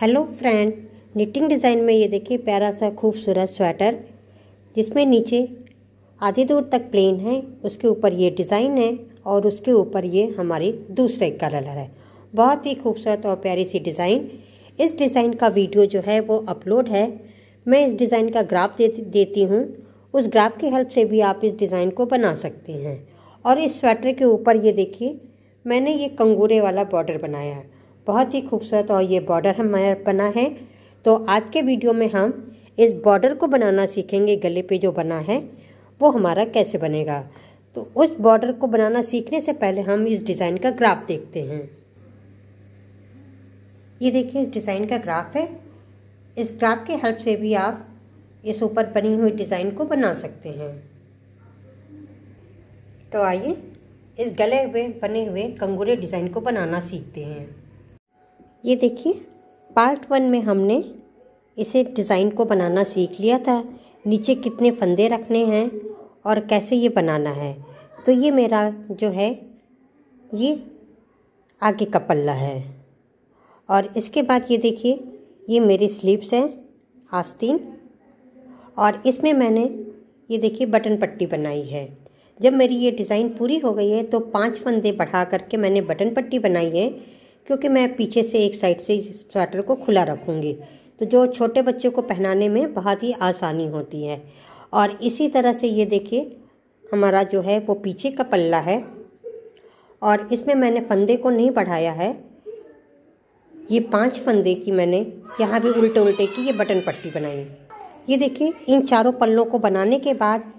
hello friend knitting design में ये देखिए प्यारा सा खूबसूरत स्वेटर जिसमें नीचे आधी दूर तक प्लेन है उसके ऊपर ये डिज़ाइन है और उसके ऊपर ये हमारी दूसरे कलर है बहुत ही खूबसूरत और प्यारी सी डिज़ाइन इस डिज़ाइन का वीडियो जो है वो अपलोड है मैं इस डिज़ाइन का ग्राफ दे, देती हूँ उस ग्राफ की हेल्प से भी आप इस डिज़ाइन को बना सकते हैं और इस स्वेटर के ऊपर ये देखिए मैंने ये कंगूरे वाला बॉर्डर बनाया है बहुत ही खूबसूरत और ये बॉर्डर हमारा बना है तो आज के वीडियो में हम इस बॉर्डर को बनाना सीखेंगे गले पे जो बना है वो हमारा कैसे बनेगा तो उस बॉर्डर को बनाना सीखने से पहले हम इस डिज़ाइन का ग्राफ देखते हैं ये देखिए इस डिज़ाइन का ग्राफ है इस ग्राफ के हेल्प से भी आप इस ऊपर बनी हुई डिज़ाइन को बना सकते हैं तो आइए इस गले हुए बने हुए कंगूरे डिज़ाइन को बनाना सीखते हैं ये देखिए पार्ट वन में हमने इसे डिज़ाइन को बनाना सीख लिया था नीचे कितने फंदे रखने हैं और कैसे ये बनाना है तो ये मेरा जो है ये आगे का पल्ला है और इसके बाद ये देखिए ये मेरी स्लीव्स हैं आस्तीन और इसमें मैंने ये देखिए बटन पट्टी बनाई है जब मेरी ये डिज़ाइन पूरी हो गई है तो पांच फंदे बढ़ा करके मैंने बटन पट्टी बनाई है क्योंकि मैं पीछे से एक साइड से इस स्वेटर को खुला रखूँगी तो जो छोटे बच्चों को पहनाने में बहुत ही आसानी होती है और इसी तरह से ये देखिए हमारा जो है वो पीछे का पल्ला है और इसमें मैंने फंदे को नहीं बढ़ाया है ये पांच फंदे की मैंने यहाँ भी उल्टे उल्टे की ये बटन पट्टी बनाई ये देखिए इन चारों पल्लों को बनाने के बाद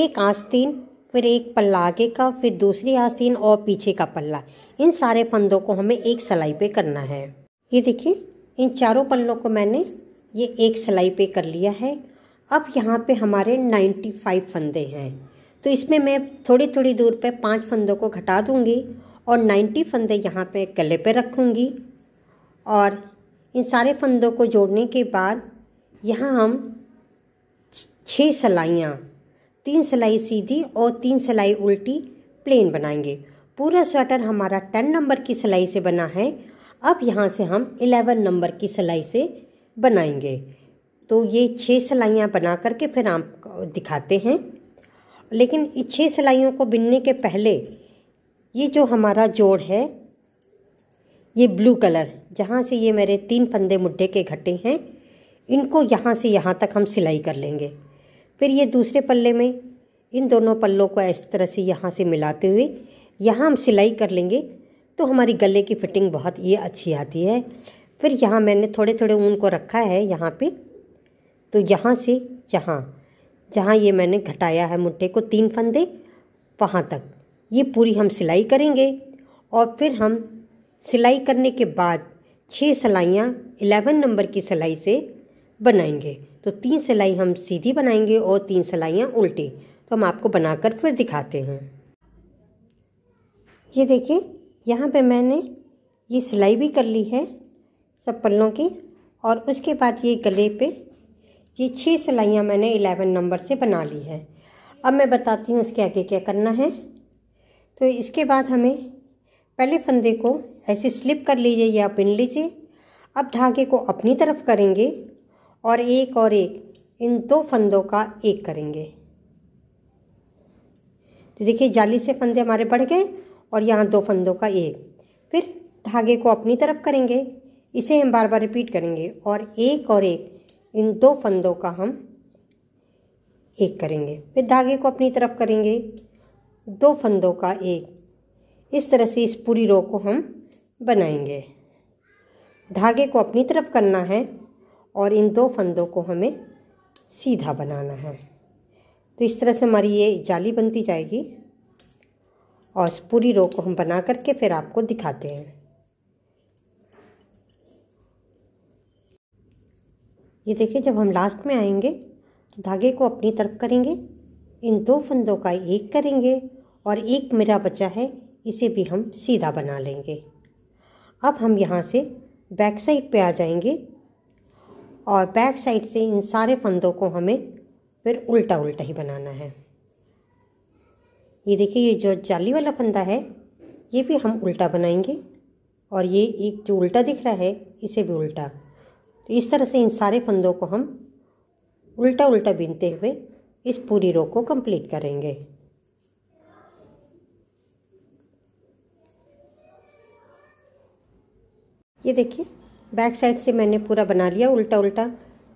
एक आस्तीन फिर एक पल्ला आगे का फिर दूसरी आस्तीन और पीछे का पल्ला इन सारे फंदों को हमें एक सिलाई पे करना है ये देखिए इन चारों पल्लों को मैंने ये एक सिलाई पे कर लिया है अब यहाँ पे हमारे 95 फंदे हैं तो इसमें मैं थोड़ी थोड़ी दूर पे पांच फंदों को घटा दूँगी और 90 फंदे यहाँ पे गले पे रखूँगी और इन सारे फंदों को जोड़ने के बाद यहाँ हम छः सलाइयाँ तीन सिलाई सीधी और तीन सिलाई उल्टी प्लेन बनाएंगे पूरा स्वेटर हमारा टेन नंबर की सिलाई से बना है अब यहाँ से हम इलेवन नंबर की सिलाई से बनाएंगे तो ये छः सिलाइयाँ बना करके फिर आप दिखाते हैं लेकिन इस छः सिलाइयों को बिनने के पहले ये जो हमारा जोड़ है ये ब्लू कलर जहाँ से ये मेरे तीन फंदे मुड्ढे के घटे हैं इनको यहाँ से यहाँ तक हम सिलाई कर लेंगे फिर ये दूसरे पल्ले में इन दोनों पल्लों को इस तरह से यहाँ से मिलाते हुए यहाँ हम सिलाई कर लेंगे तो हमारी गले की फिटिंग बहुत ये अच्छी आती है फिर यहाँ मैंने थोड़े थोड़े ऊन को रखा है यहाँ पे तो यहाँ से यहाँ जहाँ ये मैंने घटाया है मुट्ठे को तीन फंदे वहाँ तक ये पूरी हम सिलाई करेंगे और फिर हम सिलाई करने के बाद छः सिलाइयाँ एलेवन नंबर की सिलाई से बनाएंगे तो तीन सिलाई हम सीधी बनाएंगे और तीन सिलाइयाँ उल्टी तो हम आपको बनाकर फिर दिखाते हैं ये देखिए यहाँ पे मैंने ये सिलाई भी कर ली है सब पल्लों की और उसके बाद ये गले पे ये छः सिलाइयाँ मैंने एलेवन नंबर से बना ली है अब मैं बताती हूँ इसके आगे क्या करना है तो इसके बाद हमें पहले फंदे को ऐसे स्लिप कर लीजिए या बिन लीजिए अब धागे को अपनी तरफ करेंगे और एक और एक इन दो फंदों का एक करेंगे तो देखिए जाली से फंदे हमारे बढ़ गए और यहाँ दो फंदों का एक फिर धागे को अपनी तरफ करेंगे इसे हम बार बार रिपीट करेंगे और एक और एक इन दो फंदों का हम एक करेंगे फिर धागे को अपनी तरफ करेंगे दो फंदों का एक इस तरह से इस पूरी रो को हम बनाएंगे धागे को अपनी तरफ करना है और इन दो फंदों को हमें सीधा बनाना है तो इस तरह से हमारी ये जाली बनती जाएगी और इस पूरी रो को हम बना करके फिर आपको दिखाते हैं ये देखिए जब हम लास्ट में आएंगे तो धागे को अपनी तरफ करेंगे इन दो फंदों का एक करेंगे और एक मेरा बचा है इसे भी हम सीधा बना लेंगे अब हम यहाँ से बैक साइड पे आ जाएंगे और बैक साइड से इन सारे फंदों को हमें फिर उल्टा उल्टा ही बनाना है ये देखिए ये जो जाली वाला फंदा है ये भी हम उल्टा बनाएंगे और ये एक जो उल्टा दिख रहा है इसे भी उल्टा तो इस तरह से इन सारे फंदों को हम उल्टा उल्टा बीनते हुए इस पूरी रो को कंप्लीट करेंगे ये देखिए बैक साइड से मैंने पूरा बना लिया उल्टा उल्टा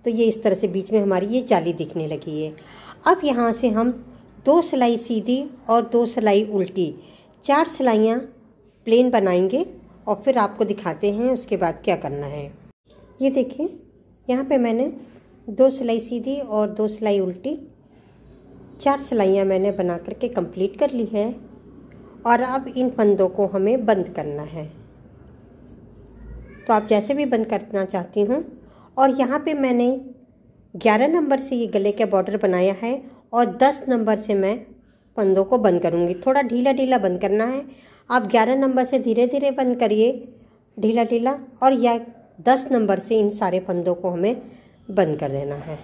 तो ये इस तरह से बीच में हमारी ये जाली दिखने लगी है अब यहाँ से हम दो सिलाई सीधी और दो सिलाई उल्टी चार सिलाइयाँ प्लेन बनाएंगे और फिर आपको दिखाते हैं उसके बाद क्या करना है ये देखिए यहाँ पे मैंने दो सिलाई सीधी और दो सिलाई उल्टी चार सिलाइयाँ मैंने बना करके कंप्लीट कर ली है और अब इन फंदों को हमें बंद करना है तो आप जैसे भी बंद करना चाहती हूँ और यहाँ पे मैंने 11 नंबर से ये गले का बॉर्डर बनाया है और 10 नंबर से मैं पंदों को बंद करूँगी थोड़ा ढीला ढीला बंद करना है आप 11 नंबर से धीरे धीरे बंद करिए ढीला ढीला और या 10 नंबर से इन सारे पंदों को हमें बंद कर देना है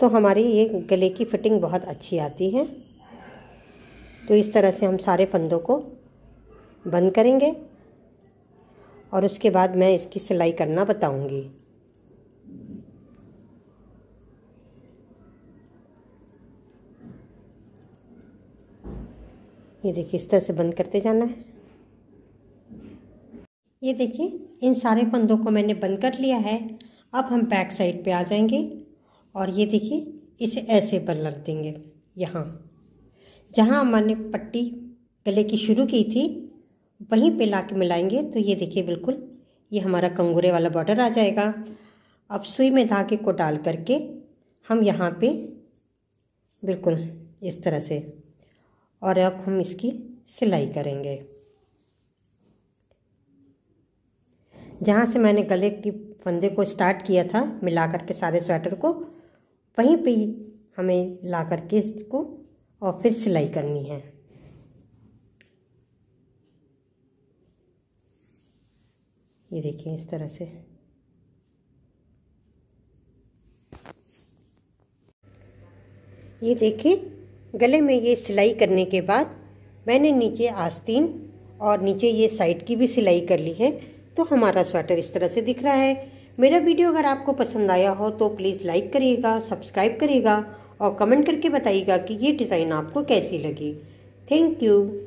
तो हमारी ये गले की फिटिंग बहुत अच्छी आती है तो इस तरह से हम सारे पंदों को बंद करेंगे और उसके बाद मैं इसकी सिलाई करना बताऊंगी ये देखिए इस तरह से बंद करते जाना है ये देखिए इन सारे फंदों को मैंने बंद कर लिया है अब हम बैक साइड पे आ जाएंगे और ये देखिए इसे ऐसे बदल देंगे यहाँ जहाँ हमने पट्टी गले की शुरू की थी वहीं पे ला के मिलाएंगे तो ये देखिए बिल्कुल ये हमारा कंगूरे वाला बॉर्डर आ जाएगा अब सुई में धागे को डाल करके हम यहाँ पे बिल्कुल इस तरह से और अब हम इसकी सिलाई करेंगे जहाँ से मैंने गले के फंदे को स्टार्ट किया था मिला करके सारे स्वेटर को वहीं पे हमें ला करके इसको और फिर सिलाई करनी है ये देखिए इस तरह से ये देखिए गले में ये सिलाई करने के बाद मैंने नीचे आस्तीन और नीचे ये साइड की भी सिलाई कर ली है तो हमारा स्वेटर इस तरह से दिख रहा है मेरा वीडियो अगर आपको पसंद आया हो तो प्लीज़ लाइक करिएगा सब्सक्राइब करिएगा और कमेंट करके बताइएगा कि ये डिज़ाइन आपको कैसी लगी थैंक यू